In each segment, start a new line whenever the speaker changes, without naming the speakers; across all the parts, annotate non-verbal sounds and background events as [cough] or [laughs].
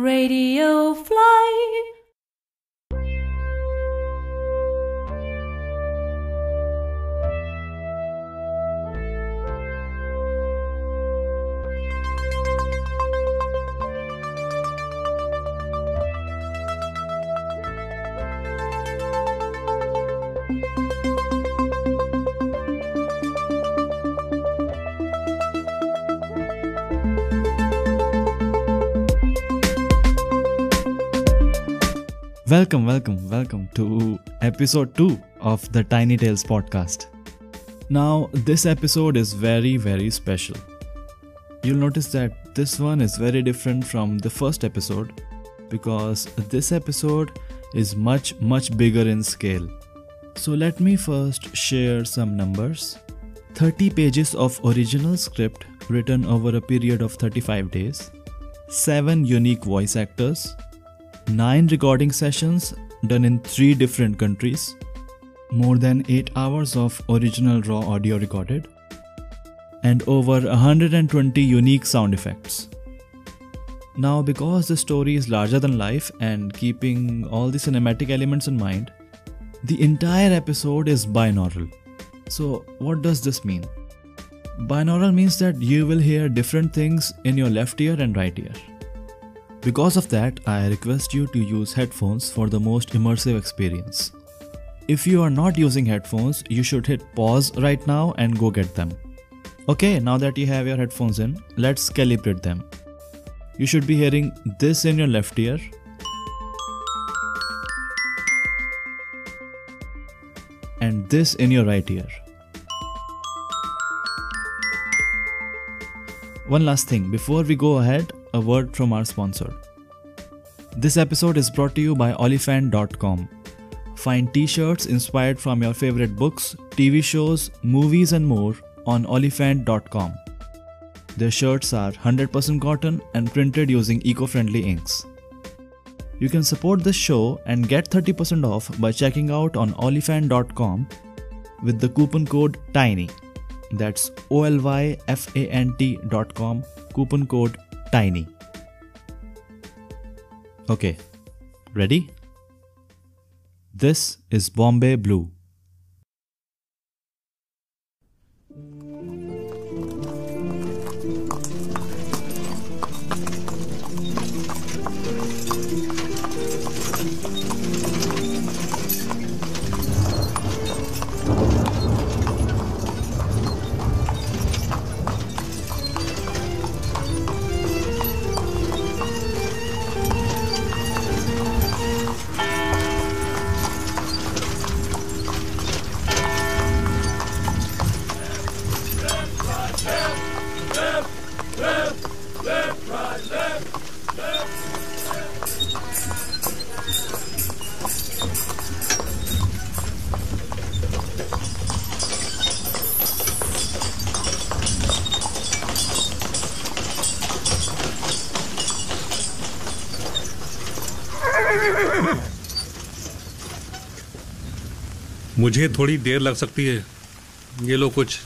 Radio Fly.
Welcome, welcome, welcome to episode 2 of the Tiny Tales podcast. Now, this episode is very, very special. You'll notice that this one is very different from the first episode because this episode is much, much bigger in scale. So, let me first share some numbers 30 pages of original script written over a period of 35 days, 7 unique voice actors 9 recording sessions done in 3 different countries, more than 8 hours of original raw audio recorded, and over 120 unique sound effects. Now, because the story is larger than life and keeping all the cinematic elements in mind, the entire episode is binaural. So, what does this mean? Binaural means that you will hear different things in your left ear and right ear. Because of that, I request you to use headphones for the most immersive experience. If you are not using headphones, you should hit pause right now and go get them. Okay, now that you have your headphones in, let's calibrate them. You should be hearing this in your left ear. And this in your right ear. One last thing, before we go ahead, a word from our sponsor. This episode is brought to you by Olifant.com. Find t shirts inspired from your favorite books, TV shows, movies, and more on Olifant.com. Their shirts are 100% cotton and printed using eco friendly inks. You can support this show and get 30% off by checking out on Olifant.com with the coupon code TINY. That's O L Y F A N T.com, coupon code tiny. Okay, ready? This is Bombay Blue.
मुझे थोड़ी देर लग सकती है ये लो कुछ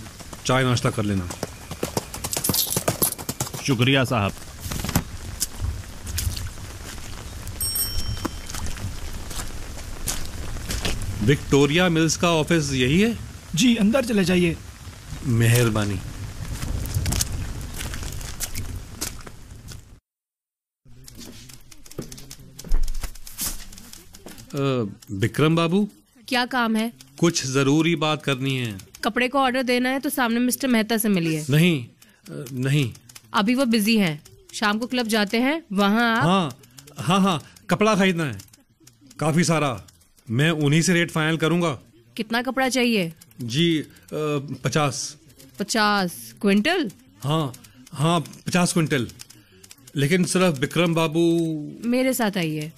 चाय नाश्ता कर लेना शुक्रिया साहब विक्टोरिया मिल्स का ऑफिस यही है
जी अंदर चले जाइए
मेहरबानी विक्रम बाबू
क्या काम है
कुछ जरूरी बात करनी है
कपड़े को ऑर्डर देना है तो सामने मिस्टर मेहता से मिलिए
नहीं नहीं
अभी वो बिजी हैं शाम को क्लब जाते हैं वहाँ आप...
हाँ हाँ हाँ कपड़ा खरीदना है काफी सारा मैं उन्हीं से रेट फाइनल करूंगा
कितना कपड़ा चाहिए
जी आ, पचास
पचास क्विंटल
हाँ हाँ पचास क्विंटल लेकिन सिर्फ विक्रम बाबू
मेरे साथ आइए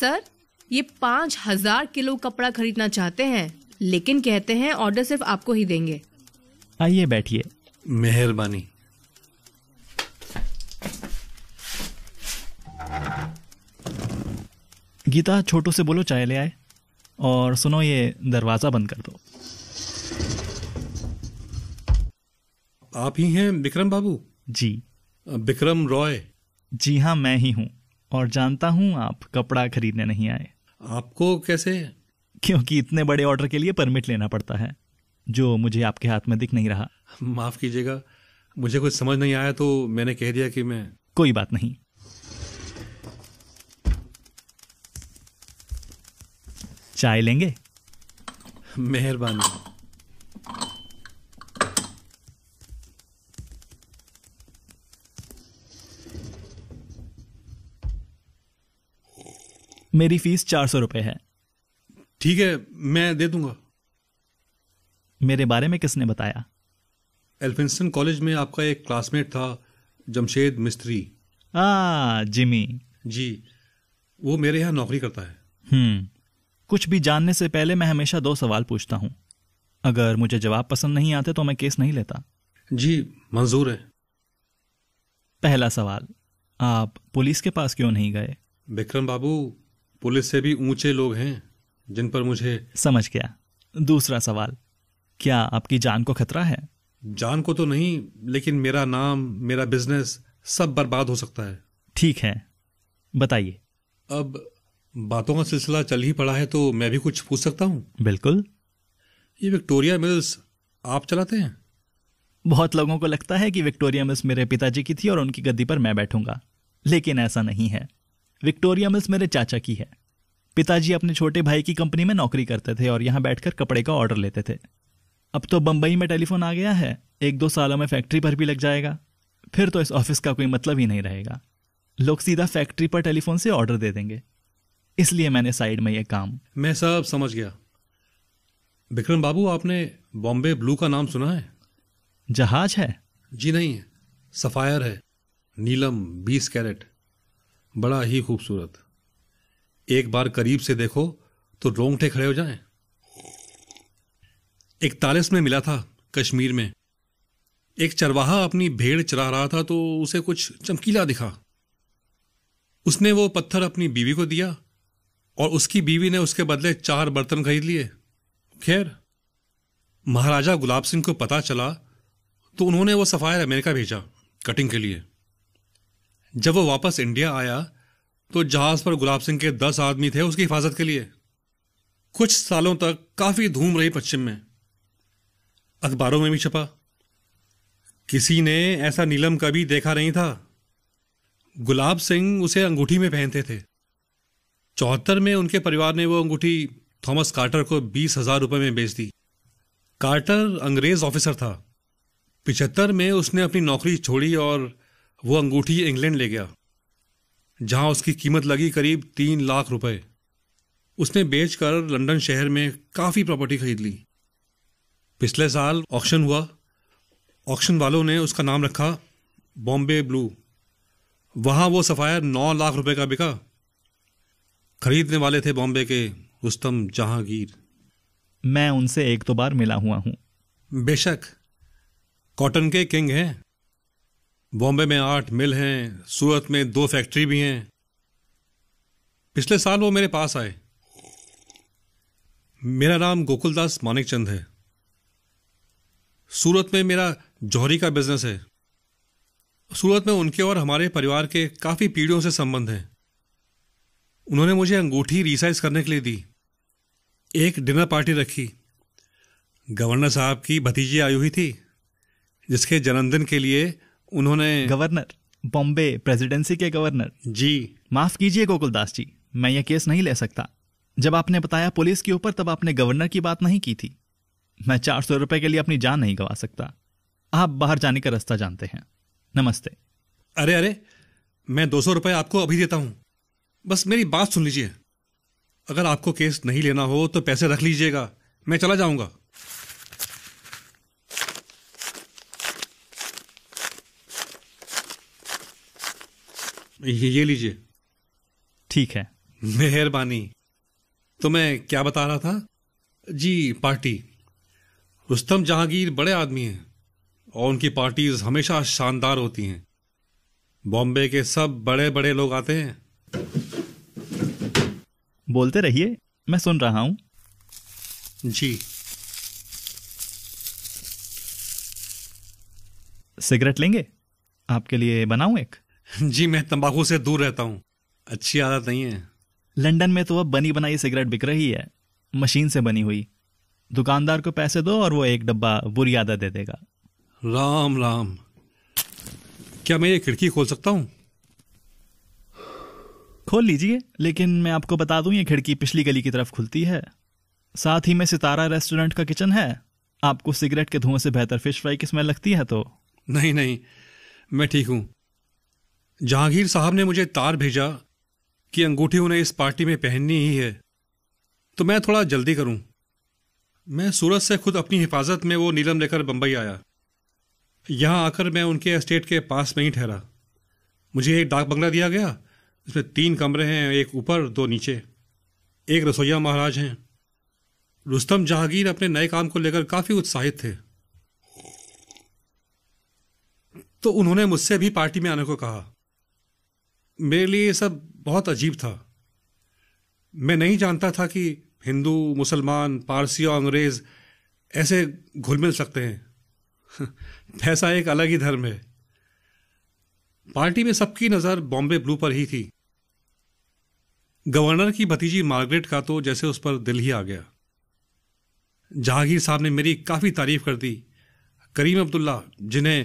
सर ये पाँच हजार किलो कपड़ा खरीदना चाहते हैं लेकिन कहते हैं ऑर्डर सिर्फ आपको ही देंगे
आइए बैठिए मेहरबानी
गीता छोटू से बोलो चाय ले आए और सुनो ये दरवाज़ा बंद कर दो आप ही हैं विक्रम बाबू जी विक्रम रॉय जी हाँ मैं ही हूँ और जानता हूं आप कपड़ा खरीदने नहीं आए आपको कैसे क्योंकि इतने बड़े ऑर्डर के लिए परमिट लेना पड़ता है जो मुझे आपके हाथ में दिख नहीं रहा
माफ कीजिएगा मुझे कुछ समझ नहीं आया तो मैंने कह दिया कि मैं
कोई बात नहीं चाय लेंगे मेहरबानी मेरी फीस चार सौ रुपए
है ठीक है मैं दे दूंगा मेरे बारे में किसने बताया एल्फिंस्टन कॉलेज में आपका एक क्लासमेट था जमशेद मिस्त्री आ जिमी जी वो मेरे यहाँ नौकरी करता है
हम्म
कुछ भी जानने से पहले मैं हमेशा दो सवाल पूछता हूँ अगर मुझे जवाब पसंद नहीं आते तो मैं केस नहीं लेता जी मंजूर है पहला सवाल आप पुलिस के पास क्यों नहीं गए
विक्रम बाबू पुलिस से भी ऊंचे लोग हैं जिन पर मुझे समझ गया दूसरा सवाल क्या आपकी जान को खतरा है जान को तो नहीं लेकिन मेरा नाम मेरा बिजनेस सब बर्बाद हो सकता है
ठीक है बताइए
अब बातों का सिलसिला चल ही पड़ा है तो मैं भी कुछ पूछ सकता हूँ बिल्कुल ये विक्टोरिया मिल्स
आप चलाते हैं बहुत लोगों को लगता है कि विक्टोरिया मिल्स मेरे पिताजी की थी और उनकी गद्दी पर मैं बैठूंगा लेकिन ऐसा नहीं है विक्टोरिया मिल्स मेरे चाचा की है पिताजी अपने छोटे भाई की कंपनी में नौकरी करते थे और यहाँ बैठकर कपड़े का ऑर्डर लेते थे अब तो बम्बई में टेलीफोन आ गया है एक दो सालों में फैक्ट्री पर भी लग जाएगा फिर तो इस ऑफिस का कोई मतलब ही नहीं रहेगा लोग सीधा फैक्ट्री पर टेलीफोन से ऑर्डर दे देंगे इसलिए मैंने साइड में यह काम
मैं सब समझ गया विक्रम बाबू आपने बॉम्बे ब्लू का नाम सुना है जहाज है जी नहीं सफायर है नीलम बीस कैरेट बड़ा ही खूबसूरत एक बार करीब से देखो तो रोंगटे खड़े हो जाएं। इकतालीस में मिला था कश्मीर में एक चरवाहा अपनी भेड़ चरा रहा था तो उसे कुछ चमकीला दिखा उसने वो पत्थर अपनी बीवी को दिया और उसकी बीवी ने उसके बदले चार बर्तन खरीद लिए खैर महाराजा गुलाब सिंह को पता चला तो उन्होंने वो सफ़ायर अमेरिका भेजा कटिंग के लिए जब वो वापस इंडिया आया तो जहाज पर गुलाब सिंह के दस आदमी थे उसकी हिफाजत के लिए कुछ सालों तक काफी धूम रही पश्चिम में अखबारों में भी छपा किसी ने ऐसा नीलम कभी देखा नहीं था गुलाब सिंह उसे अंगूठी में पहनते थे चौहत्तर में उनके परिवार ने वो अंगूठी थॉमस कार्टर को बीस हजार रुपये में बेच दी कार्टर अंग्रेज ऑफिसर था पिछहत्तर में उसने अपनी नौकरी छोड़ी और वो अंगूठी इंग्लैंड ले गया जहां उसकी कीमत लगी करीब तीन लाख रुपए उसने बेचकर लंदन शहर में काफ़ी प्रॉपर्टी खरीद ली पिछले साल ऑक्शन हुआ ऑक्शन वालों ने उसका नाम रखा बॉम्बे ब्लू वहाँ वो सफ़ायर नौ लाख रुपए का बिका खरीदने वाले थे बॉम्बे के रुस्तम जहांगीर मैं उनसे एक दो बार मिला हुआ हूँ बेशक कॉटन के किंग हैं बॉम्बे में आठ मिल हैं सूरत में दो फैक्ट्री भी हैं पिछले साल वो मेरे पास आए मेरा नाम गोकुलदास मानिकचंद है सूरत में मेरा जौहरी का बिजनेस है सूरत में उनके और हमारे परिवार के काफ़ी पीढ़ियों से संबंध हैं उन्होंने मुझे अंगूठी रिसाइज करने के लिए दी एक डिनर पार्टी रखी गवर्नर साहब की भतीजी आई हुई थी जिसके जन्मदिन के लिए उन्होंने
गवर्नर बॉम्बे प्रेसिडेंसी के गवर्नर जी माफ कीजिए गोकुलदास जी मैं यह केस नहीं ले सकता जब आपने बताया पुलिस के ऊपर तब आपने गवर्नर की बात नहीं की थी मैं चार सौ रुपए के लिए अपनी जान नहीं गंवा सकता आप बाहर जाने का रास्ता जानते हैं नमस्ते अरे अरे
मैं दो सौ रुपये आपको अभी देता हूँ बस मेरी बात सुन लीजिए अगर आपको केस नहीं लेना हो तो पैसे रख लीजिएगा मैं चला जाऊंगा ये ये लीजिए ठीक है मेहरबानी तो मैं क्या बता रहा था जी पार्टी रुस्तम जहांगीर बड़े आदमी हैं और उनकी पार्टीज हमेशा शानदार होती हैं बॉम्बे के सब बड़े बड़े लोग आते हैं
बोलते रहिए मैं सुन रहा हूँ जी सिगरेट लेंगे आपके लिए बनाऊं एक [laughs] जी मैं तंबाकू से दूर रहता हूँ अच्छी आदत नहीं है लंदन में तो अब बनी बनाई सिगरेट बिक रही है मशीन से बनी हुई दुकानदार को पैसे दो और वो एक डब्बा बुरी आदत दे देगा
राम राम क्या मैं ये खिड़की खोल सकता हूँ
खोल लीजिए लेकिन मैं आपको बता दूं ये खिड़की पिछली गली की तरफ खुलती है साथ ही में सितारा रेस्टोरेंट का किचन है आपको सिगरेट के धुएं
से बेहतर फिश फ्राई की स्मेल लगती है तो नहीं नहीं मैं ठीक हूँ जहांगीर साहब ने मुझे तार भेजा कि अंगूठी उन्हें इस पार्टी में पहननी ही है तो मैं थोड़ा जल्दी करूं मैं सूरत से खुद अपनी हिफाजत में वो नीलम लेकर बंबई आया यहाँ आकर मैं उनके एस्टेट के पास में ही ठहरा मुझे एक डाक बंगला दिया गया इसमें तीन कमरे हैं एक ऊपर दो नीचे एक रसोईया महाराज हैं रुस्तम जहांगीर अपने नए काम को लेकर काफ़ी उत्साहित थे तो उन्होंने मुझसे भी पार्टी में आने को कहा मेरे लिए ये सब बहुत अजीब था मैं नहीं जानता था कि हिंदू मुसलमान पारसी और अंग्रेज़ ऐसे घुल मिल सकते हैं [laughs] पैसा एक अलग ही धर्म है पार्टी में सबकी नज़र बॉम्बे ब्लू पर ही थी गवर्नर की भतीजी मार्गरेट का तो जैसे उस पर दिल ही आ गया जहांगीर साहब ने मेरी काफ़ी तारीफ कर दी करीम अब्दुल्ला जिन्हें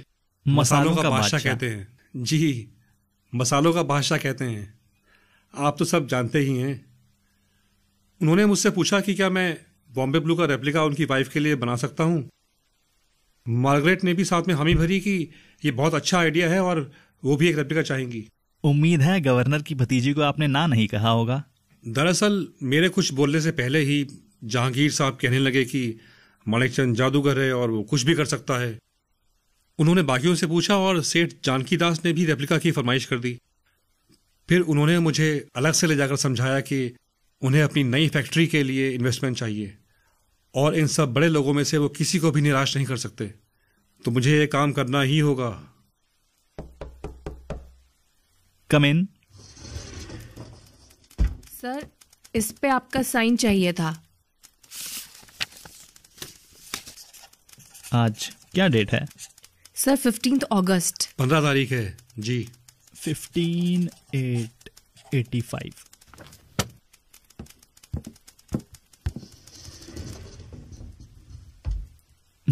मसालों का बादशाह कहते हैं जी मसालों का बादशाह कहते हैं आप तो सब जानते ही हैं उन्होंने मुझसे पूछा कि क्या मैं बॉम्बे ब्लू का रेप्लिका उनकी वाइफ के लिए बना सकता हूँ मार्गरेट ने भी साथ में हामी भरी कि ये बहुत अच्छा आइडिया है और वो भी एक रेप्लिका चाहेंगी उम्मीद है गवर्नर की भतीजी को आपने ना नहीं कहा होगा दरअसल मेरे कुछ बोलने से पहले ही जहांगीर साहब कहने लगे कि माणिक जादूगर है और वो कुछ भी कर सकता है उन्होंने बाकियों से पूछा और सेठ जानकी दास ने भी रेप्लिका की फरमाइश कर दी फिर उन्होंने मुझे अलग से ले जाकर समझाया कि उन्हें अपनी नई फैक्ट्री के लिए इन्वेस्टमेंट चाहिए और इन सब बड़े लोगों में से वो किसी को भी निराश नहीं कर सकते तो मुझे ये काम करना ही होगा कम इन
सर इस पे आपका साइन चाहिए था
आज क्या डेट है
सर फिफ्टीन अगस्त
पंद्रह तारीख है जी
फिफ्टीन एट एटी फाइव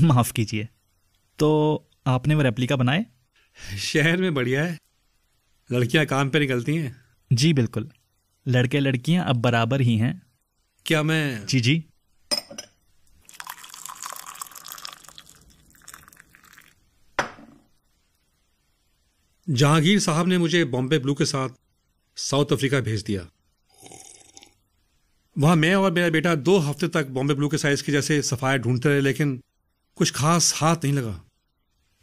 माफ कीजिए तो आपने वो रेप्लिका बनाए शहर में बढ़िया है लड़कियां काम पे निकलती हैं जी बिल्कुल लड़के लड़कियां अब बराबर ही हैं
क्या मैं जी जी जहांगीर साहब ने मुझे बॉम्बे ब्लू के साथ साउथ अफ्रीका भेज दिया वहां मैं और मेरा बेटा दो हफ्ते तक बॉम्बे ब्लू के साइज के जैसे सफाया ढूंढते रहे लेकिन कुछ खास हाथ नहीं लगा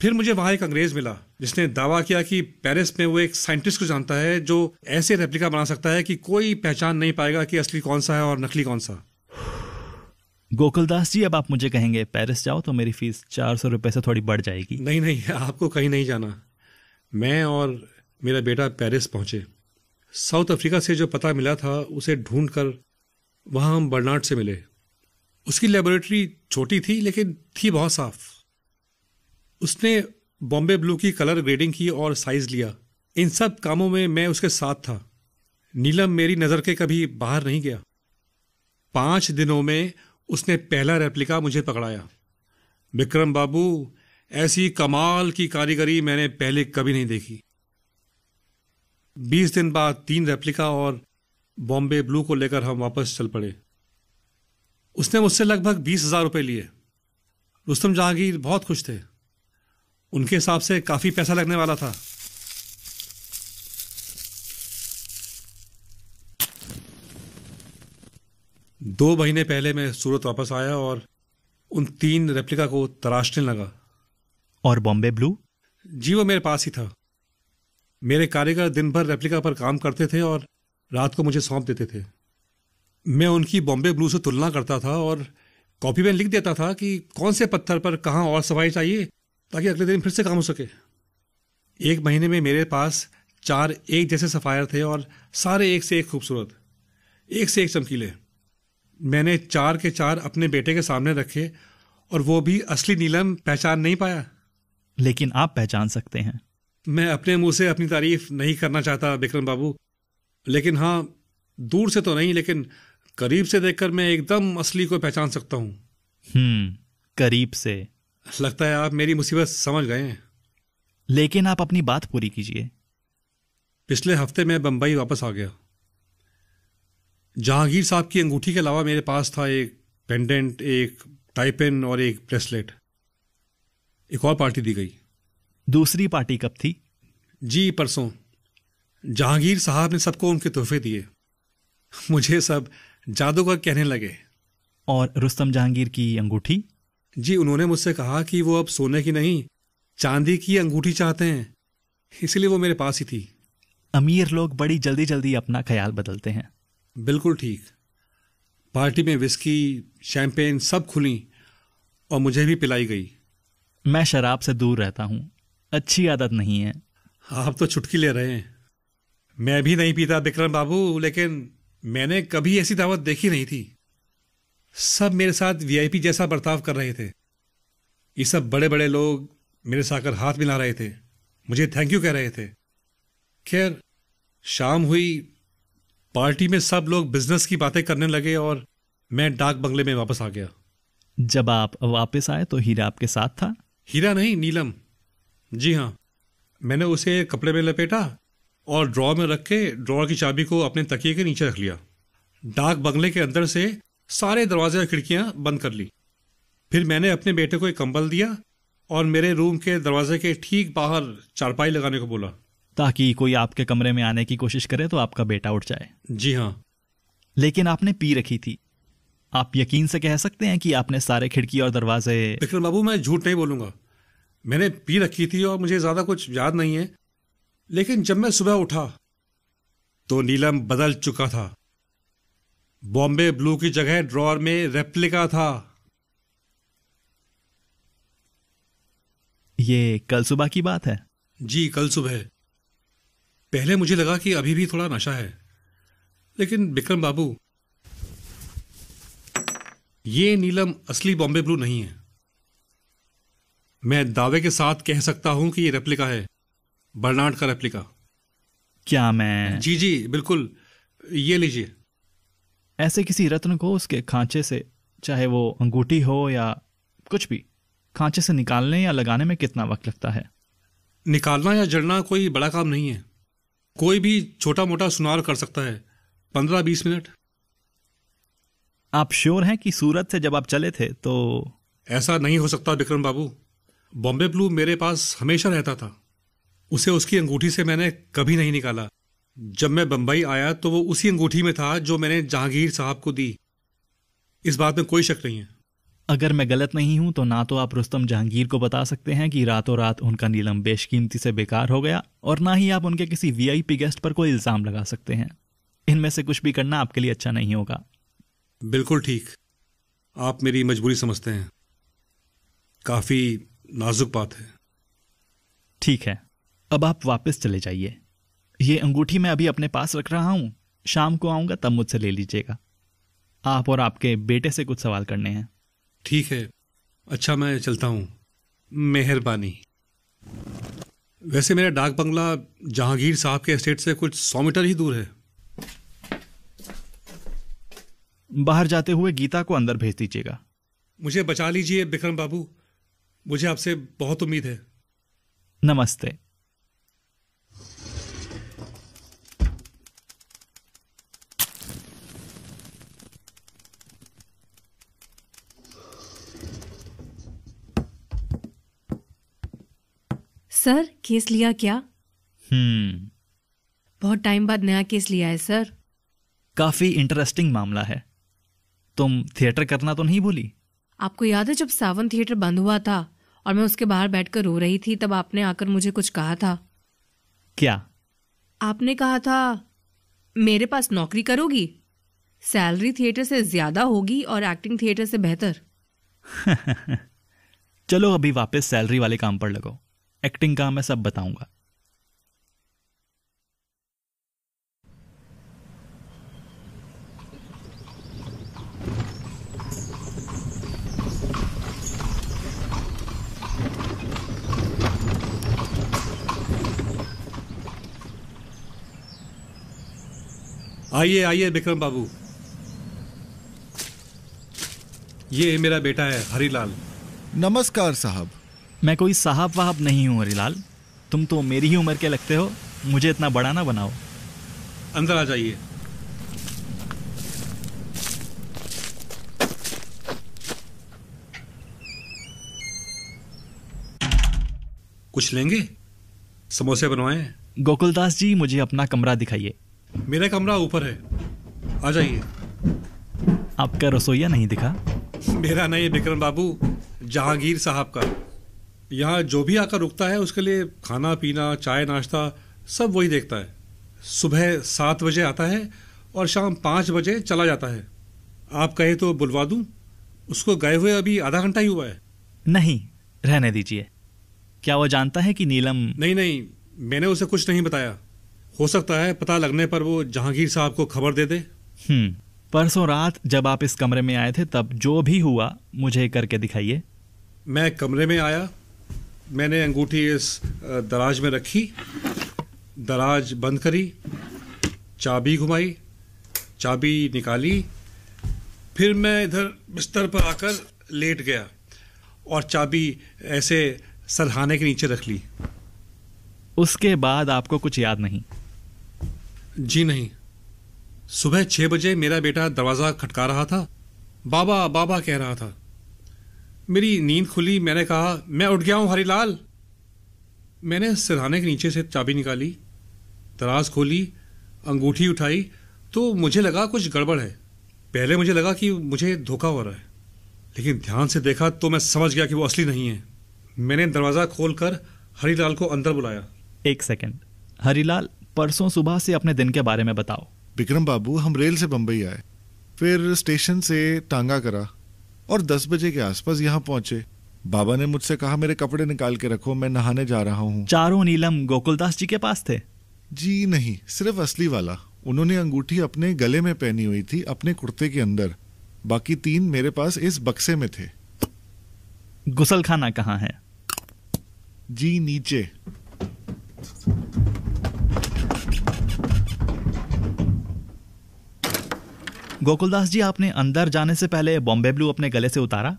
फिर मुझे वहां एक अंग्रेज़ मिला जिसने दावा किया कि पेरिस में वो एक साइंटिस्ट को जानता है जो ऐसे रेप्लिका बना सकता है कि कोई पहचान नहीं पाएगा कि असली कौन सा है और नकली कौन सा गोकुलदास जी अब आप मुझे कहेंगे पेरिस जाओ तो मेरी फीस चार
सौ रुपये से थोड़ी बढ़ जाएगी नहीं नहीं
आपको कहीं नहीं जाना मैं और मेरा बेटा पेरिस पहुंचे साउथ अफ्रीका से जो पता मिला था उसे ढूंढ कर वहाँ हम बर्नाड से मिले उसकी लेबोरेटरी छोटी थी लेकिन थी बहुत साफ उसने बॉम्बे ब्लू की कलर ग्रेडिंग की और साइज लिया इन सब कामों में मैं उसके साथ था नीलम मेरी नज़र के कभी बाहर नहीं गया पाँच दिनों में उसने पहला रेप्लिका मुझे पकड़ाया विक्रम बाबू ऐसी कमाल की कारीगरी मैंने पहले कभी नहीं देखी बीस दिन बाद तीन रेप्लिका और बॉम्बे ब्लू को लेकर हम वापस चल पड़े उसने मुझसे लगभग बीस हज़ार रुपये लिए रुस्तम जहांगीर बहुत खुश थे उनके हिसाब से काफ़ी पैसा लगने वाला था दो महीने पहले मैं सूरत वापस आया और उन तीन रेप्लिका को तराशने लगा और बॉम्बे ब्लू जी वो मेरे पास ही था मेरे कारीगर दिन भर रेप्लिका पर काम करते थे और रात को मुझे सौंप देते थे मैं उनकी बॉम्बे ब्लू से तुलना करता था और कॉपी में लिख देता था कि कौन से पत्थर पर कहाँ और सफाई चाहिए ताकि अगले दिन फिर से काम हो सके एक महीने में मेरे पास चार एक जैसे सफ़ायर थे और सारे एक से एक खूबसूरत एक से एक चमकीले मैंने चार के चार अपने बेटे के सामने रखे और वो भी असली नीलम पहचान नहीं पाया
लेकिन आप पहचान सकते हैं
मैं अपने मुंह से अपनी तारीफ नहीं करना चाहता बिक्रम बाबू लेकिन हाँ दूर से तो नहीं लेकिन करीब से देखकर मैं एकदम असली को पहचान सकता हूँ हम्म करीब से लगता है आप मेरी मुसीबत समझ गए हैं लेकिन आप अपनी बात पूरी कीजिए पिछले हफ्ते मैं बंबई वापस आ गया जहांगीर साहब की अंगूठी के अलावा मेरे पास था एक पेंडेंट एक टाइपिन और एक ब्रेसलेट एक और पार्टी दी गई दूसरी पार्टी कब थी जी परसों जहांगीर साहब ने सबको उनके तोहफे दिए मुझे सब जादूगर कहने लगे और रुस्तम जहांगीर की अंगूठी जी उन्होंने मुझसे कहा कि वो अब सोने की नहीं चांदी की अंगूठी चाहते हैं इसलिए वो मेरे पास ही थी अमीर लोग बड़ी जल्दी जल्दी अपना ख्याल बदलते हैं बिल्कुल ठीक पार्टी में विस्की शैम्पेन सब खुली और मुझे भी पिलाई गई मैं शराब से दूर रहता हूं अच्छी आदत नहीं है हाँ, आप तो चुटकी ले रहे हैं मैं भी नहीं पीता विक्रम बाबू लेकिन मैंने कभी ऐसी दावत देखी नहीं थी सब मेरे साथ वीआईपी जैसा बर्ताव कर रहे थे ये सब बड़े बड़े लोग मेरे साथ आकर हाथ मिला रहे थे मुझे थैंक यू कह रहे थे खैर शाम हुई पार्टी में सब लोग बिजनेस की बातें करने लगे और मैं डाक बंगले में वापस आ गया जब आप वापस आए तो हीरा आपके साथ था हीरा नहीं नीलम जी हाँ मैंने उसे कपड़े में लपेटा और ड्रॉ में रख के ड्रॉ की चाबी को अपने तकिए के नीचे रख लिया डाक बंगले के अंदर से सारे दरवाजे और खिड़कियां बंद कर ली फिर मैंने अपने बेटे को एक कंबल दिया और मेरे रूम के दरवाजे के ठीक बाहर चारपाई लगाने को बोला ताकि कोई आपके
कमरे में आने की कोशिश करे तो आपका बेटा उठ जाए जी हाँ लेकिन आपने पी रखी थी
आप यकीन से कह सकते हैं कि आपने सारे खिड़की और दरवाजे विक्रम बाबू मैं झूठ नहीं बोलूंगा मैंने पी रखी थी और मुझे ज़्यादा कुछ याद नहीं है लेकिन जब मैं सुबह उठा तो नीलम बदल चुका था बॉम्बे ब्लू की जगह ड्रॉर में रेप्लिका था ये
कल सुबह की बात है
जी कल सुबह पहले मुझे लगा कि अभी भी थोड़ा नशा है लेकिन विक्रम बाबू ये नीलम असली बॉम्बे ब्लू नहीं है मैं दावे के साथ कह सकता हूं कि ये रेप्लिका है बर्नाड का रेप्लिका क्या मैं जी जी बिल्कुल ये लीजिए
ऐसे किसी रत्न को उसके खांचे से चाहे वो अंगूठी हो या कुछ भी खांचे से निकालने या लगाने में कितना वक्त लगता है
निकालना या जड़ना कोई बड़ा काम नहीं है कोई भी छोटा मोटा सुनार कर सकता है पंद्रह बीस मिनट आप श्योर हैं कि सूरत से जब आप चले थे तो ऐसा नहीं हो सकता विक्रम बाबू बॉम्बे ब्लू मेरे पास हमेशा रहता था उसे उसकी अंगूठी से मैंने कभी नहीं निकाला जब मैं बम्बई आया तो वो उसी अंगूठी में था जो मैंने जहांगीर साहब को दी इस बात में कोई शक नहीं है
अगर मैं गलत नहीं हूं तो ना तो आप रुस्तम जहांगीर को बता सकते हैं कि रातों रात उनका नीलम बेशकीमती से बेकार हो गया और ना ही आप उनके किसी वीआईपी गेस्ट पर कोई इल्ज़ाम लगा सकते हैं इनमें से कुछ भी करना आपके लिए अच्छा नहीं होगा
बिल्कुल ठीक आप मेरी मजबूरी समझते हैं काफ़ी नाजुक बात है ठीक है अब आप वापस चले जाइए
ये अंगूठी मैं अभी अपने पास रख रहा हूं शाम को आऊंगा तब मुझसे ले लीजिएगा आप
और आपके बेटे से कुछ सवाल करने हैं ठीक है अच्छा मैं चलता हूं मेहरबानी वैसे मेरा डाक बंगला जहांगीर साहब के एस्टेट से कुछ सौ मीटर ही दूर है बाहर
जाते हुए गीता को अंदर भेज दीजिएगा
मुझे बचा लीजिए बिक्रम बाबू मुझे आपसे बहुत उम्मीद है नमस्ते
सर केस लिया क्या हम्म बहुत टाइम बाद नया केस लिया है सर
काफी इंटरेस्टिंग मामला है तुम थिएटर करना तो नहीं भूली
आपको याद है जब सावन थिएटर बंद हुआ था और मैं उसके बाहर बैठकर रो रही थी तब आपने आकर मुझे कुछ कहा था क्या आपने कहा था मेरे पास नौकरी करोगी सैलरी थिएटर से ज्यादा होगी और एक्टिंग थिएटर से बेहतर [laughs]
चलो अभी वापस सैलरी वाले काम पर लगो एक्टिंग का मैं सब बताऊंगा
आइए आइए विक्रम बाबू ये मेरा बेटा है हरीलाल
नमस्कार साहब
मैं कोई साहब वाहब नहीं हूँ हरीलाल तुम तो मेरी ही उम्र के लगते हो मुझे इतना बड़ा
ना बनाओ अंदर आ जाइए कुछ लेंगे समोसे बनवाएं
गोकुलदास जी मुझे अपना कमरा दिखाइए
मेरा कमरा ऊपर है आ जाइए
आपका रसोईया नहीं दिखा
मेरा नहीं विक्रम बाबू जहांगीर साहब का यहाँ जो भी आकर रुकता है उसके लिए खाना पीना चाय नाश्ता सब वही देखता है सुबह सात बजे आता है और शाम पाँच बजे चला जाता है आप कहे तो बुलवा दूँ उसको गए हुए अभी आधा घंटा ही हुआ है
नहीं रहने
दीजिए क्या वो जानता है कि नीलम नहीं नहीं मैंने उसे कुछ नहीं बताया हो सकता है पता लगने पर वो जहांगीर साहब को खबर दे दे हम्म, परसों रात जब आप इस कमरे में आए थे तब जो भी हुआ मुझे करके दिखाइए मैं कमरे में आया मैंने अंगूठी इस दराज में रखी दराज बंद करी चाबी घुमाई चाबी निकाली फिर मैं इधर बिस्तर पर आकर लेट गया और चाबी ऐसे सरहाने के नीचे रख ली उसके बाद आपको कुछ याद नहीं जी नहीं सुबह छह बजे मेरा बेटा दरवाज़ा खटका रहा था बाबा बाबा कह रहा था मेरी नींद खुली मैंने कहा मैं उठ गया हूँ हरीलाल मैंने सिरहाने के नीचे से चाबी निकाली दराज खोली अंगूठी उठाई तो मुझे लगा कुछ गड़बड़ है पहले मुझे लगा कि मुझे धोखा हो रहा है लेकिन ध्यान से देखा तो मैं समझ गया कि वो असली नहीं है मैंने दरवाज़ा खोलकर हरिलाल को अंदर बुलाया एक सेकंड हरीलाल परसों
सुबह से अपने दिन के बारे में बताओ विक्रम बाबू हम रेल से बम्बई आए फिर स्टेशन से टांगा करा और दस बजे के आसपास यहाँ पहुंचे बाबा ने मुझसे कहा मेरे कपड़े निकाल के रखो मैं नहाने जा रहा हूँ चारों नीलम गोकुलदास जी के पास थे जी नहीं सिर्फ असली वाला उन्होंने अंगूठी अपने गले में पहनी हुई थी अपने कुर्ते के अंदर बाकी तीन मेरे पास इस बक्से में थे गुसलखाना कहाँ है जी नीचे
गोकुलदास जी आपने अंदर जाने से पहले बॉम्बे ब्लू अपने गले से उतारा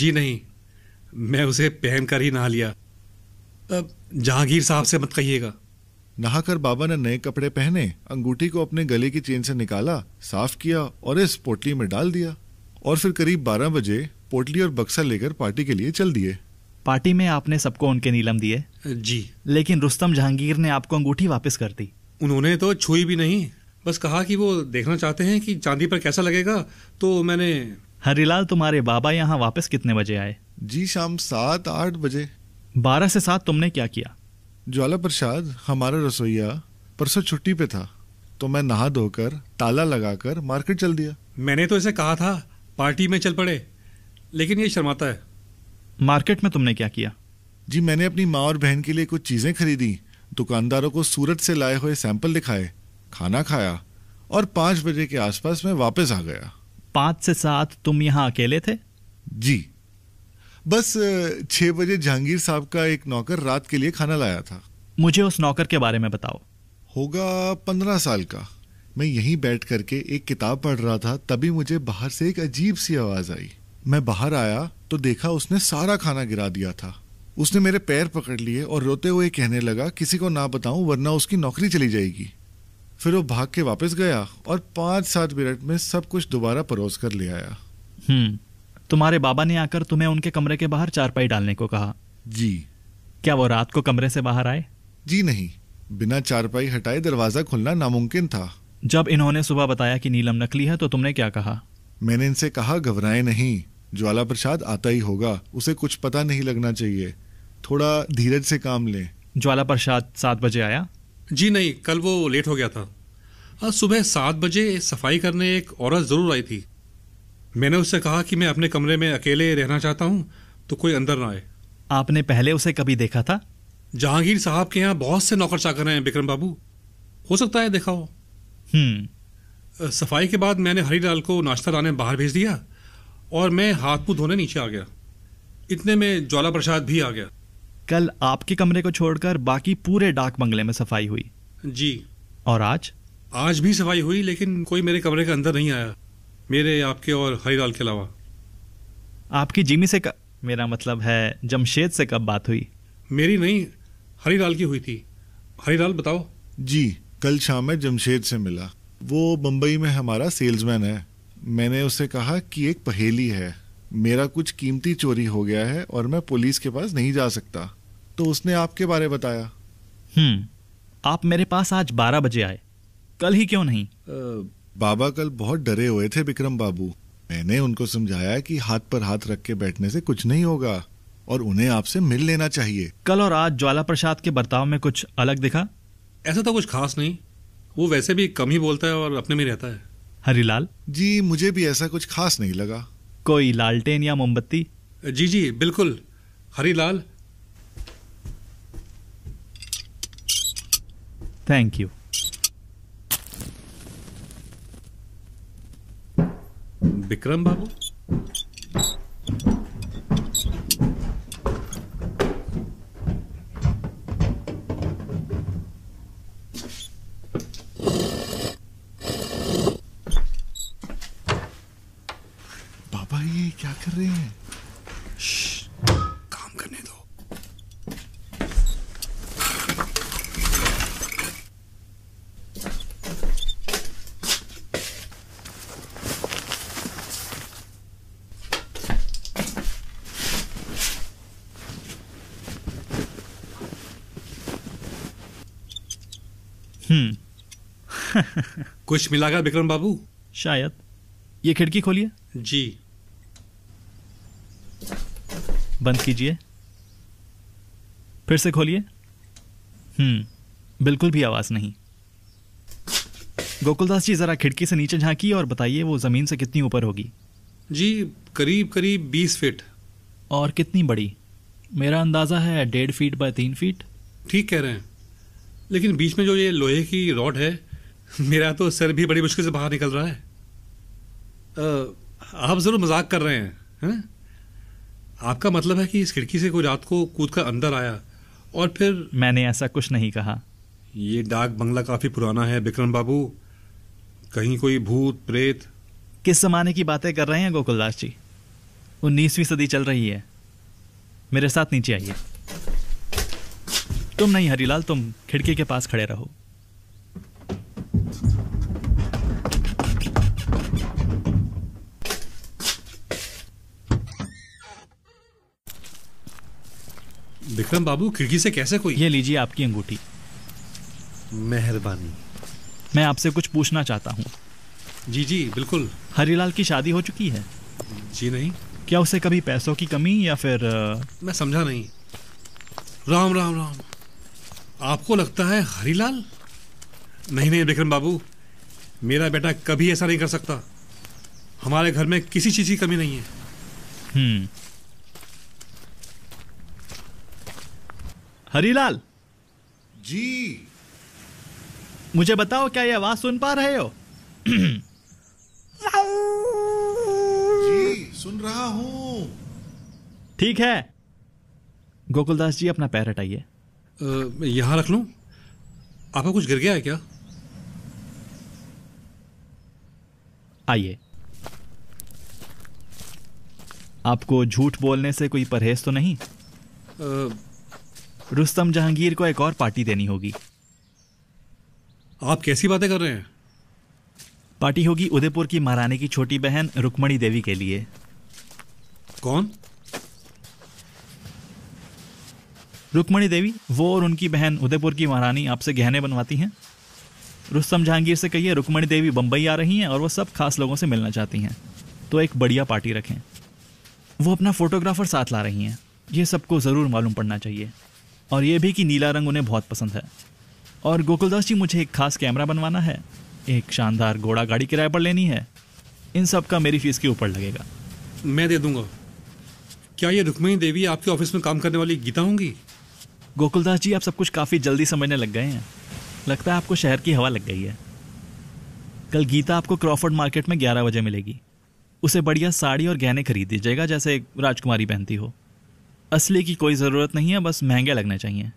जी नहीं मैं उसे पहन कर ही
नहा लिया अब जहांगीर साहब से मत कहिएगा नहाकर बाबा ने नए कपड़े पहने अंगूठी को अपने गले की चेन से निकाला साफ किया और इस पोटली में डाल दिया और फिर करीब बारह बजे पोटली और बक्सा लेकर पार्टी के लिए चल दिए पार्टी में
आपने सबको उनके नीलम दिए जी लेकिन रुस्तम जहांगीर ने आपको अंगूठी वापस कर दी
उन्होंने तो छुई भी नहीं बस कहा कि वो देखना चाहते हैं कि चांदी पर कैसा लगेगा तो मैंने हरीलाल तुम्हारे बाबा यहाँ वापस कितने बजे आए
जी शाम सात आठ बजे बारह से सात तुमने क्या किया ज्वाला प्रसाद हमारा रसोईया परसों छुट्टी पे था तो मैं नहा धोकर ताला लगाकर मार्केट चल दिया मैंने तो इसे कहा था
पार्टी में चल पड़े लेकिन ये शर्माता है
मार्केट में तुमने क्या किया जी मैंने अपनी माँ और बहन के लिए कुछ चीज़ें खरीदी दुकानदारों को सूरत से लाए हुए सैंपल दिखाए खाना खाया और पांच बजे के आसपास मैं वापस आ गया पाँच से सात तुम यहाँ अकेले थे जी बस छह बजे जहांगीर साहब का एक नौकर रात के लिए खाना लाया था मुझे उस नौकर के बारे में बताओ होगा पंद्रह साल का मैं यहीं बैठ करके एक किताब पढ़ रहा था तभी मुझे बाहर से एक अजीब सी आवाज़ आई मैं बाहर आया तो देखा उसने सारा खाना गिरा दिया था उसने मेरे पैर पकड़ लिए और रोते हुए कहने लगा किसी को ना बताऊं वरना उसकी नौकरी चली जाएगी फिर वो भाग के वापस गया और पांच सात मिनट में सब कुछ दोबारा परोस कर ले आया हम्म तुम्हारे बाबा ने आकर तुम्हें उनके कमरे के बाहर चारपाई डालने को कहा जी
क्या वो रात को कमरे से बाहर आए जी नहीं
बिना चारपाई हटाए दरवाजा खोलना नामुमकिन था
जब इन्होंने सुबह बताया कि नीलम नकली है तो तुमने क्या कहा
मैंने इनसे कहा घबराए नहीं ज्वाला प्रसाद आता ही होगा उसे कुछ पता नहीं लगना चाहिए थोड़ा धीरज से काम लें
ज्वाला प्रसाद सात बजे आया जी नहीं कल वो लेट हो गया था आज सुबह सात बजे सफाई करने एक औरत ज़रूर आई थी मैंने उससे कहा कि मैं अपने कमरे में अकेले रहना चाहता हूँ तो कोई अंदर ना आए आपने पहले उसे कभी देखा था जहांगीर साहब के यहाँ बहुत से नौकर चाकर हैं बिक्रम बाबू हो सकता है देखा हो हम्म। सफाई के बाद मैंने हरीलाल को नाश्ता लाने बाहर भेज दिया और मैं हाथ मुँह धोने नीचे आ गया इतने में ज्वाला प्रसाद भी आ गया
कल आपके कमरे को छोड़कर बाकी पूरे डाक बंगले में सफाई हुई
जी और आज आज भी सफाई हुई लेकिन कोई मेरे कमरे के अंदर नहीं आया मेरे आपके और हरिलाल के अलावा आपकी जिमी से कब मेरा मतलब है जमशेद से कब
बात हुई मेरी नहीं हरिलाल की हुई थी हरिलाल बताओ जी कल शाम में जमशेद से मिला वो बम्बई में हमारा सेल्समैन है मैंने उससे कहा कि एक पहेली है मेरा कुछ कीमती चोरी हो गया है और मैं पुलिस के पास नहीं जा सकता तो उसने आपके बारे बताया हम्म आप मेरे पास आज बारह बजे आए कल ही क्यों नहीं आ, बाबा कल बहुत डरे हुए थे विक्रम बाबू मैंने उनको समझाया कि हाथ पर हाथ रख के बैठने से कुछ नहीं होगा और उन्हें आपसे मिल
लेना चाहिए कल और आज ज्वाला प्रसाद के बर्ताव में कुछ अलग दिखा ऐसा तो कुछ खास नहीं वो वैसे भी कम ही बोलता है और अपने में रहता है हरिलाल जी मुझे भी ऐसा कुछ खास नहीं लगा कोई लालटेन या मोमबत्ती जी जी बिल्कुल हरी लाल थैंक यू विक्रम बाबू
कर रहे हैं काम करने दो
हम्म
कुछ मिला क्या विक्रम बाबू शायद ये खिड़की खोलिए जी
बंद कीजिए फिर से खोलिए हम्म बिल्कुल भी आवाज़ नहीं गोकुलदास जी ज़रा खिड़की से नीचे झांकी और बताइए वो ज़मीन से कितनी ऊपर होगी
जी करीब करीब बीस फीट और कितनी बड़ी मेरा अंदाज़ा है डेढ़ फीट बाय तीन फीट ठीक कह रहे हैं लेकिन बीच में जो ये लोहे की रॉड है मेरा तो सर भी बड़ी मुश्किल से बाहर निकल रहा है आ, आप ज़रूर मजाक कर रहे हैं है? आपका मतलब है कि इस खिड़की से कोई रात को कूद कर अंदर आया और फिर मैंने ऐसा कुछ नहीं कहा ये डाक बंगला काफी
पुराना है बिक्रम बाबू कहीं कोई भूत प्रेत किस जमाने की बातें कर रहे हैं गोकुलदास जी उन्नीसवीं सदी चल रही है मेरे साथ नीचे आइए तुम नहीं हरिलाल तुम खिड़की के पास खड़े रहो
विक्रम बाबू खिड़की से कैसे कोई ये लीजिए आपकी अंगूठी मेहरबानी
मैं आपसे कुछ पूछना चाहता हूँ जी जी बिल्कुल हरीलाल की शादी हो चुकी
है जी नहीं क्या उसे कभी पैसों की कमी या फिर मैं समझा नहीं राम राम राम आपको लगता है हरीलाल नहीं नहीं विक्रम बाबू मेरा बेटा कभी ऐसा नहीं कर सकता हमारे घर में किसी चीज़ की कमी नहीं है हम्म हरीलाल जी मुझे
बताओ क्या ये आवाज सुन पा रहे हो
जी सुन रहा हूं
ठीक है गोकुलदास जी अपना पैर हटाइए
यहां रख लू आपका कुछ गिर गया है क्या आइए
आपको झूठ बोलने से कोई परहेज तो नहीं आ, रुस्तम जहांगीर को एक और पार्टी देनी होगी आप कैसी बातें कर रहे हैं पार्टी होगी उदयपुर की महारानी की छोटी बहन रुक्मणी देवी के लिए कौन रुक्मणी देवी वो और उनकी बहन उदयपुर की महारानी आपसे गहने बनवाती हैं रुस्तम जहांगीर से कहिए रुक्मणी देवी बंबई आ रही हैं और वो सब खास लोगों से मिलना चाहती हैं तो एक बढ़िया पार्टी रखें वो अपना फोटोग्राफर साथ ला रही हैं ये सबको ज़रूर मालूम पड़ना चाहिए और ये भी कि नीला रंग उन्हें बहुत पसंद है और गोकुलदास जी मुझे एक खास कैमरा बनवाना है एक शानदार घोड़ा गाड़ी किराए पर लेनी है इन सब का मेरी फीस के ऊपर लगेगा मैं दे दूंगा क्या ये रुक्मणी देवी आपके ऑफिस में काम करने वाली गीता होंगी गोकुलदास जी आप सब कुछ काफ़ी जल्दी समझने लग गए हैं लगता है आपको शहर की हवा लग गई है कल गीता आपको क्रॉफर्ड मार्केट में ग्यारह बजे मिलेगी उसे बढ़िया साड़ी और गहने खरीद दीजिएगा जैसे राजकुमारी पहनती हो असली की कोई ज़रूरत नहीं है बस महंगे लगने चाहिए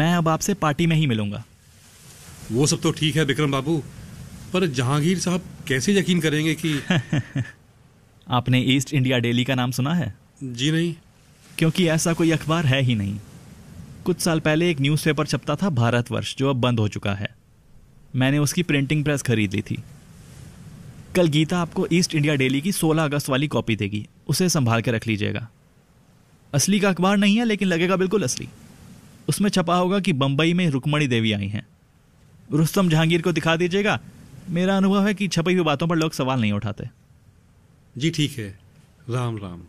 मैं अब आपसे पार्टी में ही मिलूंगा
वो सब तो ठीक है विक्रम बाबू पर जहांगीर साहब कैसे यकीन करेंगे कि [laughs]
आपने ईस्ट इंडिया डेली का नाम सुना है जी नहीं क्योंकि ऐसा कोई अखबार है ही नहीं कुछ साल पहले एक न्यूज़पेपर छपता था भारतवर्ष जो अब बंद हो चुका है मैंने उसकी प्रिंटिंग प्रेस खरीद ली थी कल गीता आपको ईस्ट इंडिया डेली की 16 अगस्त वाली कॉपी देगी उसे संभाल के रख लीजिएगा असली का अखबार नहीं है लेकिन लगेगा बिल्कुल असली उसमें छपा होगा कि बम्बई में रुकमणी देवी आई हैं रुस्तम जहांगीर को दिखा दीजिएगा मेरा अनुभव है कि छपी हुई बातों पर लोग सवाल नहीं उठाते
जी ठीक है राम राम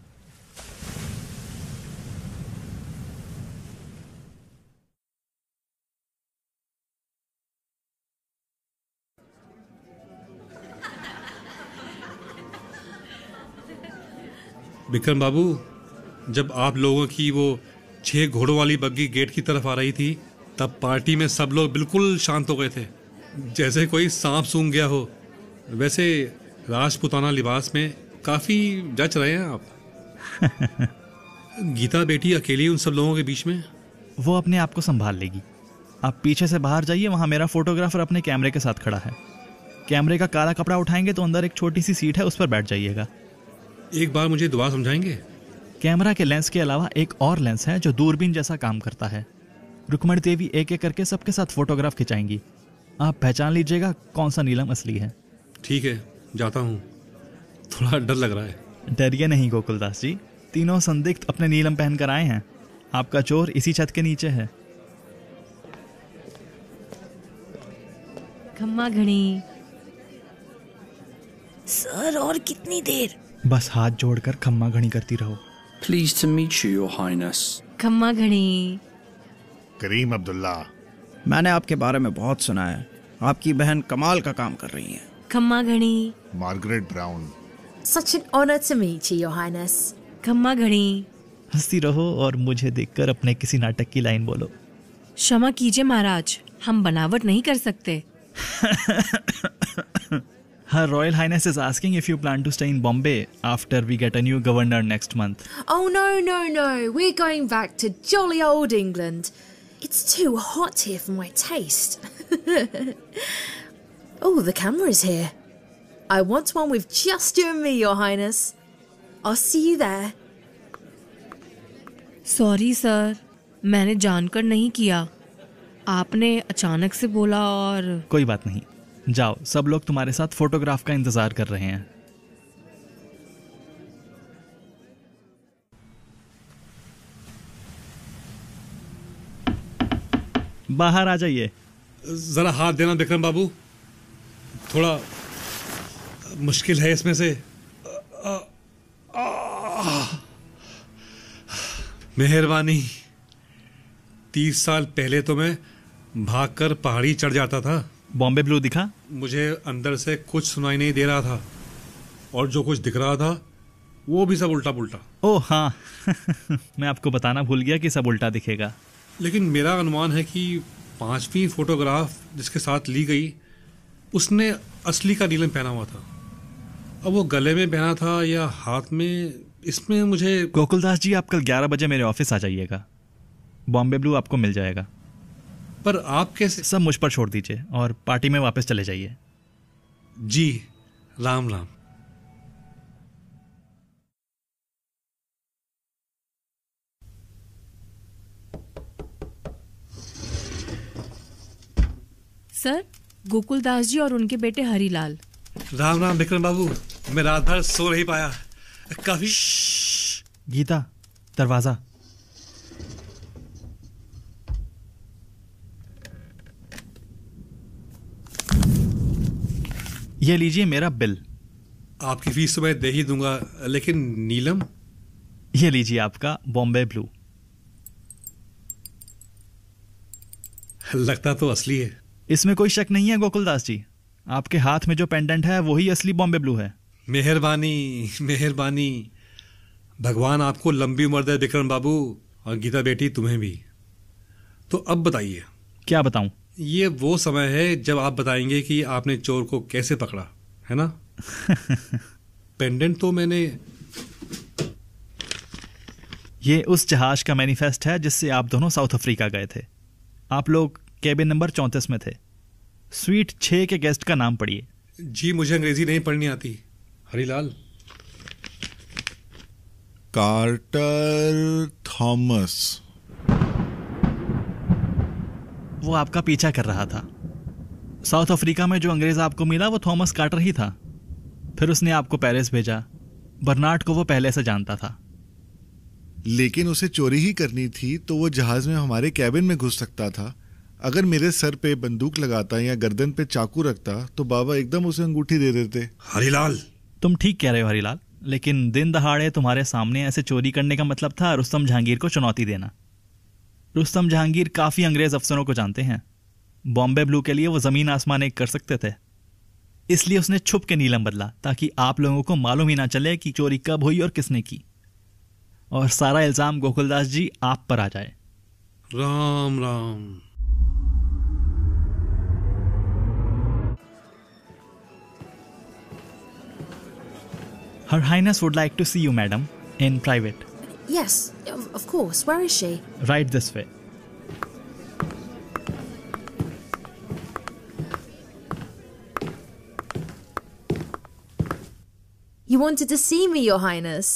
विक्रम बाबू जब आप लोगों की वो छः घोड़ों वाली बग्गी गेट की तरफ आ रही थी तब पार्टी में सब लोग बिल्कुल शांत हो गए थे जैसे कोई सांप सूंघ गया हो वैसे राजपुताना लिबास में काफ़ी जच रहे हैं आप [laughs] गीता बेटी अकेली उन सब लोगों के बीच में
वो अपने आप को संभाल लेगी आप पीछे से बाहर जाइए वहाँ मेरा फोटोग्राफर अपने कैमरे के साथ खड़ा है कैमरे का काला कपड़ा उठाएंगे तो अंदर एक छोटी सी सीट है उस पर बैठ जाइएगा एक बार मुझे दुआ समझाएंगे कैमरा के लेंस के अलावा एक और लेंस है जो दूरबीन जैसा काम करता है रुकमणी देवी एक एक करके सबके साथ फोटोग्राफ खिंचाएंगी आप पहचान लीजिएगा कौन सा नीलम असली है
ठीक है जाता हूँ थोड़ा
डर लग रहा है डरिए नहीं गोकुलदास जी तीनों संदिग्ध अपने नीलम पहनकर आए हैं आपका चोर इसी छत के नीचे है
खम्मा घड़ी सर और कितनी देर
बस हाथ जोड़कर खम्मा घड़ी करती रहो
Pleased to meet you, Your Highness.
खम्मा घड़ी
करीम अब्दुल्ला मैंने आपके बारे में बहुत सुना है आपकी बहन कमाल का काम कर रही है
खम्मा घड़ी
Margaret Brown
Such an honor to meet you, Your Highness. खम्मा घड़ी
हंसती रहो और मुझे देखकर अपने किसी नाटक की लाइन बोलो
क्षमा कीजिए महाराज हम बनावट नहीं कर सकते
[laughs] Her Royal Highness is asking if you plan to stay in Bombay after we get a new governor next month.
Oh, no, no, no. We're going back to jolly old England. It's too hot here for my taste. [laughs] oh, the camera is here. I want one with just you and me, Your Highness. I'll see you there. Sorry, sir. मैंने जानकर नहीं किया आपने अचानक से बोला और
कोई बात नहीं जाओ सब लोग तुम्हारे साथ फोटोग्राफ का इंतज़ार कर रहे हैं
बाहर आ जाइए ज़रा हाथ देना विक्रम बाबू थोड़ा मुश्किल है इसमें से मेहरबानी तीस साल पहले तो मैं भागकर पहाड़ी चढ़ जाता था बॉम्बे ब्लू दिखा मुझे अंदर से कुछ सुनाई नहीं दे रहा था और जो कुछ दिख रहा था वो भी सब उल्टा पुल्टा ओ हाँ [laughs] मैं आपको बताना भूल गया कि सब उल्टा दिखेगा लेकिन मेरा अनुमान है कि पांचवी फोटोग्राफ जिसके साथ ली गई उसने असली का नीलम पहना हुआ था अब वो गले में पहना था या हाथ में इसमें मुझे गोकुलदास जी आप कल ग्यारह बजे मेरे ऑफिस आ जाइएगा
बॉम्बे ब्लू आपको मिल जाएगा पर आप कैसे सब मुझ पर छोड़ दीजिए और पार्टी में वापस चले जाइए जी राम राम
सर गोकुल दास जी और उनके बेटे हरिलाल
राम राम विक्रम बाबू मैं रात भर सो नहीं पाया काफी
गीता दरवाजा ये लीजिए मेरा बिल आपकी फीस तो मैं दे ही दूंगा लेकिन नीलम यह लीजिए आपका बॉम्बे ब्लू लगता तो असली है इसमें कोई शक नहीं है गोकुलदास जी आपके हाथ में जो पेंडेंट है वही असली बॉम्बे ब्लू है
मेहरबानी मेहरबानी भगवान आपको लंबी उम्र दे विक्रम बाबू और गीता बेटी तुम्हें भी तो अब बताइए क्या बताऊं ये वो समय है जब आप बताएंगे कि आपने चोर को कैसे पकड़ा है ना पेंडेंट [laughs] तो मैंने ये उस जहाज का मैनिफेस्ट
है जिससे आप दोनों साउथ अफ्रीका गए थे आप लोग कैबिन नंबर चौंतीस में थे स्वीट छः के गेस्ट का नाम पढ़िए
जी मुझे अंग्रेजी नहीं पढ़नी आती लाल
कार्टर थॉमस वो आपका पीछा कर रहा था
साउथ अफ्रीका में जो अंग्रेज़ आपको मिला वो थॉमस कार्टर ही था फिर उसने आपको पेरिस भेजा बर्नार्ड को वो पहले से जानता था
लेकिन उसे चोरी ही करनी थी तो वो जहाज में हमारे कैबिन में घुस सकता था अगर मेरे सर पे बंदूक लगाता या गर्दन पे चाकू रखता तो बाबा एकदम उसे अंगूठी दे देते
हरिलाल तुम ठीक कह रहे हो हरिलाल लेकिन दिन दहाड़े तुम्हारे सामने ऐसे चोरी करने का मतलब था रुस्तम जहांगीर को चुनौती देना रुस्तम जहांगीर काफ़ी अंग्रेज़ अफसरों को जानते हैं बॉम्बे ब्लू के लिए वो ज़मीन आसमान एक कर सकते थे इसलिए उसने छुप के नीलम बदला ताकि आप लोगों को मालूम ही ना चले कि चोरी कब हुई और किसने की और सारा इल्ज़ाम गोकुलदास जी आप पर आ
जाए Ram Ram
her Highness would like to see you madam in private
Yes, of course. Where is she? Right this way. You wanted to see me, Your Highness.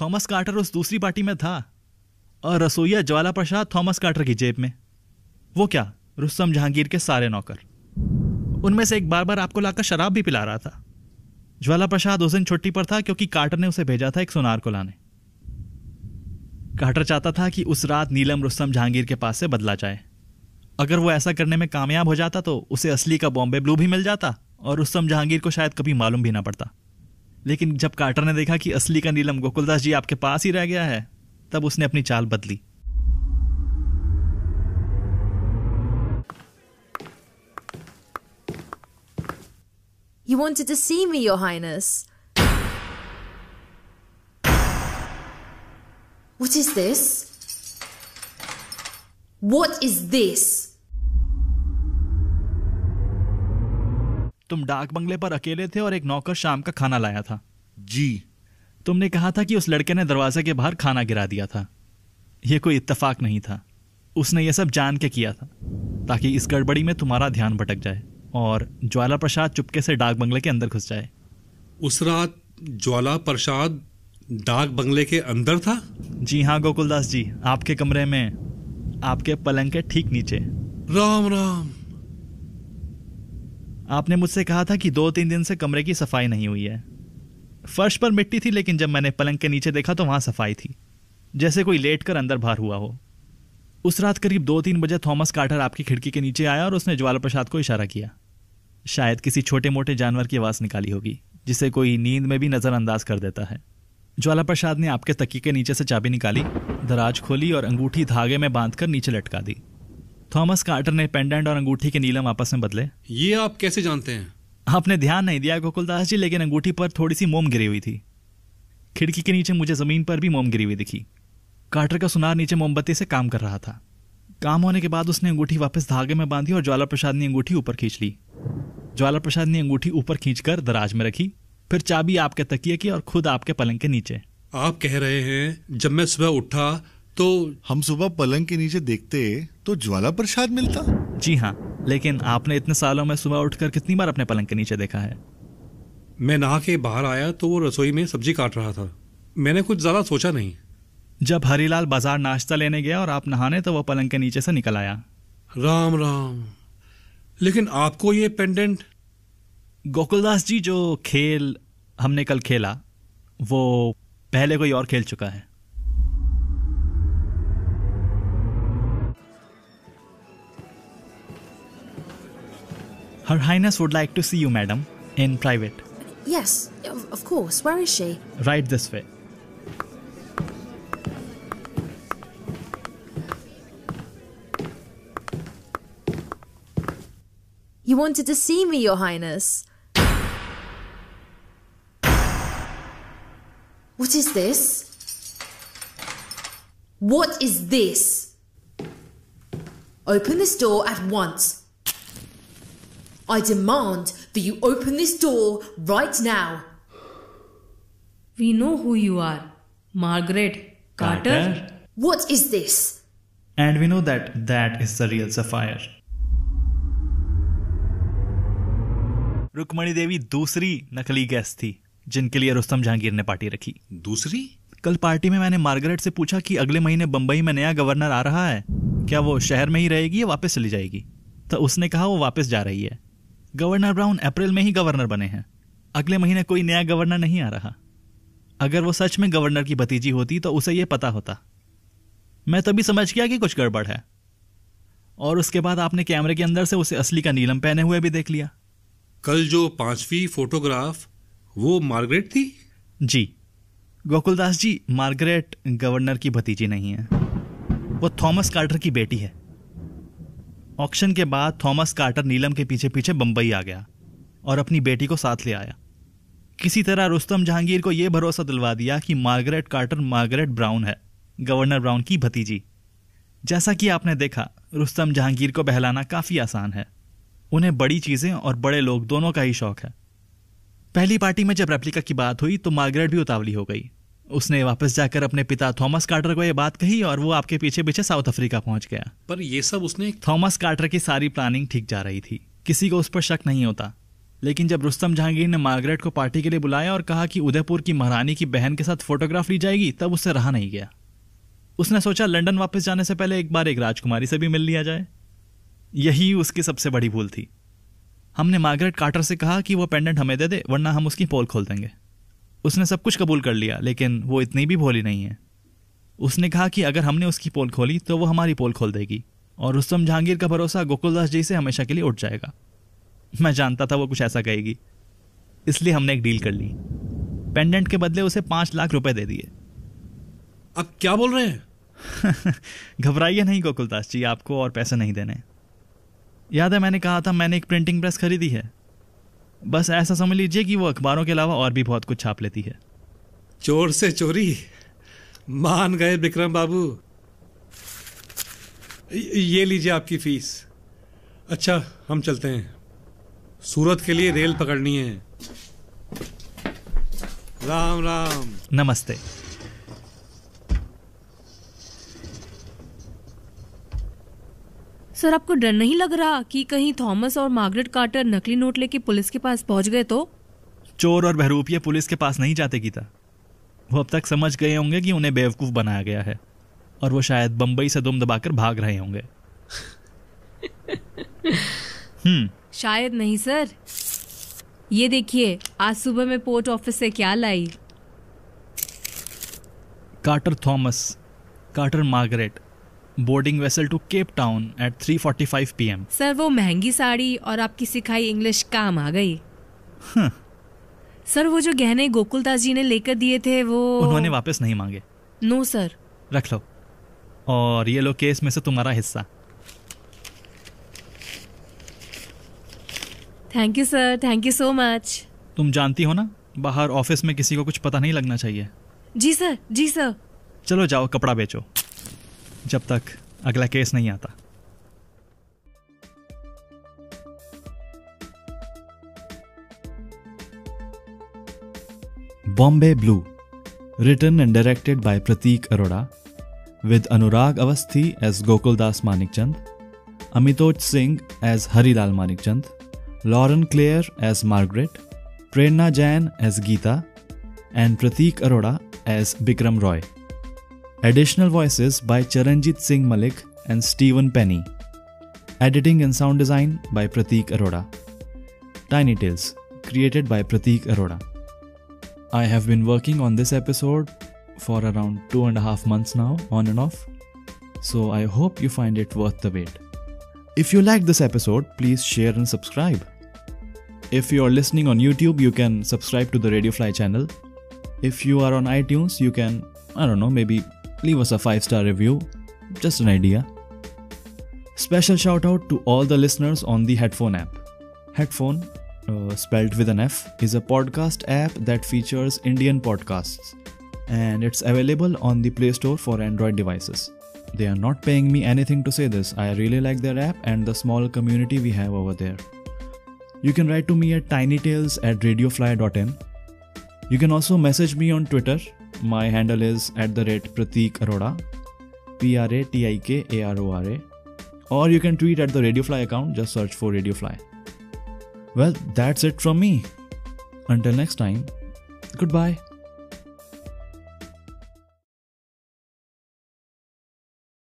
Thomas Carter उस दूसरी पार्टी में था और रसोईया ज्वाला प्रसाद थॉमस कार्टर की जेब में वो क्या रुस्तम जहांगीर के सारे नौकर उनमें से एक बार बार आपको लाकर शराब भी पिला रहा था ज्वाला प्रसाद उस दिन छुट्टी पर था क्योंकि कार्टर ने उसे भेजा था एक सोनार को लाने कार्टर चाहता था कि उस रात नीलम रुस्तम जहांगीर के पास से बदला जाए अगर वो ऐसा करने में कामयाब हो जाता तो उसे असली का बॉम्बे ब्लू भी मिल जाता और रुस्तम जहांगीर को शायद कभी मालूम भी ना पड़ता लेकिन जब कार्टर ने देखा कि असली का नीलम गोकुलदास जी आपके पास ही रह गया है तब उसने अपनी चाल बदली
You wanted to see me, Your Highness. What is this? What is this?
तुम डाक बंगले पर अकेले थे और एक नौकर शाम का खाना लाया था जी तुमने कहा था कि उस लड़के ने दरवाजे के बाहर खाना गिरा दिया था यह कोई इत्तफाक नहीं था उसने यह सब जान के किया था ताकि इस गड़बड़ी में तुम्हारा ध्यान भटक जाए और ज्वाला प्रसाद चुपके से डाक बंगले के अंदर घुस जाए
उस रात ज्वाला प्रसाद डाक
बंगले के अंदर था जी हाँ गोकुलदास जी आपके कमरे में आपके पलंग के ठीक नीचे राम राम आपने मुझसे कहा था कि दो तीन दिन से कमरे की सफाई नहीं हुई है फर्श पर मिट्टी थी लेकिन जब मैंने पलंग के नीचे देखा तो वहां सफाई थी जैसे कोई लेट कर अंदर बाहर हुआ हो उस रात करीब दो तीन बजे थॉमस कार्टर आपकी खिड़की के नीचे आया और उसने ज्वाला प्रसाद को इशारा किया शायद किसी छोटे मोटे जानवर की आवाज़ निकाली होगी जिसे कोई नींद में भी नज़रअंदाज कर देता है ज्वाला प्रसाद ने आपके तकी के नीचे से चाबी निकाली दराज खोली और अंगूठी धागे में बांधकर नीचे लटका दी थॉमस कार्टर ने पेंडेंट और अंगूठी के नीलम आपस में बदले
ये आप कैसे जानते हैं
आपने ध्यान नहीं दिया गोकुलदास जी लेकिन अंगूठी पर थोड़ी सी मोम गिरी हुई थी खिड़की के नीचे मुझे जमीन पर भी मोम गिरी हुई दिखी कार्टर का सुनार नीचे मोमबत्ती से काम कर रहा था काम होने के बाद उसने अंगूठी वापस धागे में बांधी और ज्वाला प्रसाद ने अंगूठी ऊपर खींच ली ज्वाला प्रसाद ने अंगूठी ऊपर खींचकर दराज में रखी फिर चाबी आपके तकिए की और खुद आपके पलंग के नीचे
आप कह रहे हैं जब मैं सुबह उठा तो हम सुबह पलंग के नीचे देखते
तो ज्वाला प्रसाद मिलता जी हाँ लेकिन आपने इतने सालों में सुबह उठकर कितनी बार अपने पलंग के नीचे देखा है मैं नहा के बाहर आया तो वो रसोई में सब्जी काट रहा था मैंने कुछ ज्यादा सोचा नहीं जब हरिलाल बाजार नाश्ता लेने गया और आप नहाने तो वह पलंग के नीचे से निकल आया राम राम लेकिन आपको ये पेंडेंट गोकुलदास जी जो खेल हमने कल खेला वो पहले कोई और खेल चुका है her Highness would like to see you madam in private
yes of course where is she right this way You wanted to see me, your highness. What is this? What is this? Open this door at once. I demand that you open this door right now. We know who you are, Margaret Carter. Carter? What is this?
And we know that that is the real sapphire. Rukmani Devi दूसरी नकली gas थी जिनके लिए रुस्तम जहांगीर ने party रखी दूसरी कल party में मैंने मार्गरेट से पूछा कि अगले महीने बम्बई में नया गवर्नर आ रहा है क्या वो शहर में ही रहेगी या वापस चली जाएगी तो उसने कहा वो वापस जा रही है गवर्नर ब्राउन अप्रैल में ही गवर्नर बने हैं अगले महीने कोई नया गवर्नर नहीं आ रहा अगर वो सच में गवर्नर की भतीजी होती तो उसे यह पता होता मैं तभी समझ गया कि कुछ गड़बड़ है और उसके बाद आपने कैमरे के अंदर से उसे असली का नीलम पहने हुए भी देख लिया
कल जो पांचवी फोटोग्राफ वो मार्गरेट थी जी
गोकुलदास जी मार्गरेट गवर्नर की भतीजी नहीं है वो थॉमस कार्टर की बेटी है ऑक्शन के बाद थॉमस कार्टर नीलम के पीछे पीछे बम्बई आ गया और अपनी बेटी को साथ ले आया किसी तरह रुस्तम जहांगीर को यह भरोसा दिलवा दिया कि मार्गरेट कार्टर मार्गरेट ब्राउन है गवर्नर ब्राउन की भतीजी जैसा कि आपने देखा रुस्तम जहांगीर को बहलाना काफ़ी आसान है उन्हें बड़ी चीजें और बड़े लोग दोनों का ही शौक है पहली पार्टी में जब रेप्लिका की बात हुई तो मार्गरेट भी उतावली हो गई उसने वापस जाकर अपने पिता थॉमस कार्टर को यह बात कही और वो आपके पीछे पीछे साउथ अफ्रीका पहुंच गया
पर यह सब उसने
थॉमस कार्टर की सारी प्लानिंग ठीक जा रही थी किसी को उस पर शक नहीं होता लेकिन जब रुस्तम जहांगीर ने मार्गरेट को पार्टी के लिए बुलाया और कहा कि उदयपुर की महारानी की बहन के साथ फोटोग्राफ ली जाएगी तब उससे रहा नहीं गया उसने सोचा लंदन वापस जाने से पहले एक बार एक राजकुमारी से भी मिल लिया जाए यही उसकी सबसे बड़ी भूल थी हमने मार्गरेट कार्टर से कहा कि वो पेंडेंट हमें दे दे वरना हम उसकी पोल खोल देंगे उसने सब कुछ कबूल कर लिया लेकिन वो इतनी भी भोली नहीं है उसने कहा कि अगर हमने उसकी पोल खोली तो वो हमारी पोल खोल देगी और रुस्तम जहांगीर का भरोसा गोकुलदास जी से हमेशा के लिए उठ जाएगा मैं जानता था वो कुछ ऐसा कहेगी इसलिए हमने एक डील कर ली पेंडेंट के बदले उसे पाँच लाख रुपए दे दिए अब क्या बोल रहे हैं [laughs] घबराइए नहीं गोकुलदास जी आपको और पैसे नहीं देने याद है मैंने कहा था मैंने एक प्रिंटिंग प्रेस खरीदी है बस ऐसा समझ लीजिए कि वो अखबारों के अलावा और भी बहुत कुछ छाप लेती है चोर से चोरी
मान गए विक्रम बाबू ये लीजिए आपकी फीस अच्छा हम चलते हैं सूरत के लिए रेल पकड़नी है राम राम
नमस्ते
सर आपको डर नहीं लग रहा कि कहीं थॉमस और मार्गरेट कार्टर नकली नोट लेके पुलिस के पास पहुंच गए तो
चोर और बहरूपिया पुलिस के पास नहीं जाते गीता वो अब तक समझ गए होंगे कि उन्हें बेवकूफ़ बनाया गया है और वो शायद बम्बई से दुम दबाकर भाग रहे होंगे
[laughs] हम्म शायद नहीं सर ये देखिए आज सुबह मैं पोर्ट ऑफिस से क्या लाई
Carter Thomas Carter Margaret boarding vessel to Cape Town at 3:45 PM
sir वो महंगी साड़ी और आपकी सिखाई इंग्लिश काम आ गई सर हाँ। वो जो गहने गोकुलदास जी ने लेकर दिए थे वो उन्होंने
वापस नहीं मांगे नो सर रख लो और ये लो केस में से तुम्हारा हिस्सा
thank you sir thank you so much
तुम जानती हो ना बाहर ऑफिस में किसी को कुछ पता नहीं लगना चाहिए
जी सर जी सर
चलो जाओ कपड़ा बेचो जब तक अगला केस नहीं आता Bombay blue return and directed by Prateek Arora with Anurag Awasthi as Gokuldas Manikchand Amitoj Singh as Harilal Manikchand Lauren Claire as Margaret Prerna Jain as Geeta and Prateek Arora as Bikram Roy Additional voices by Charanjit Singh Malik and Stephen Penny. Editing and sound design by Pratik Arora. Tiny Tales, created by Pratik Arora. I have been working on this episode for around two and a half months now, on and off, so I hope you find it worth the wait. If you like this episode, please share and subscribe. If you are listening on YouTube, you can subscribe to the Radiofly channel. If you are on iTunes, you can, I don't know, maybe leave us a 5 star review, just an idea. Special shout out to all the listeners on the Headphone app. Headphone, uh, spelled with an F, is a podcast app that features Indian podcasts and it's available on the Play Store for Android devices. They are not paying me anything to say this. I really like their app and the small community we have over there. You can write to me at tinytales at radiofly.in. You can also message me on Twitter my handle is at the rate Pratik Arora, P R A T I K A R O R A. Or you can tweet at the Radiofly account, just search for Radiofly. Well, that's it from
me. Until next time, goodbye.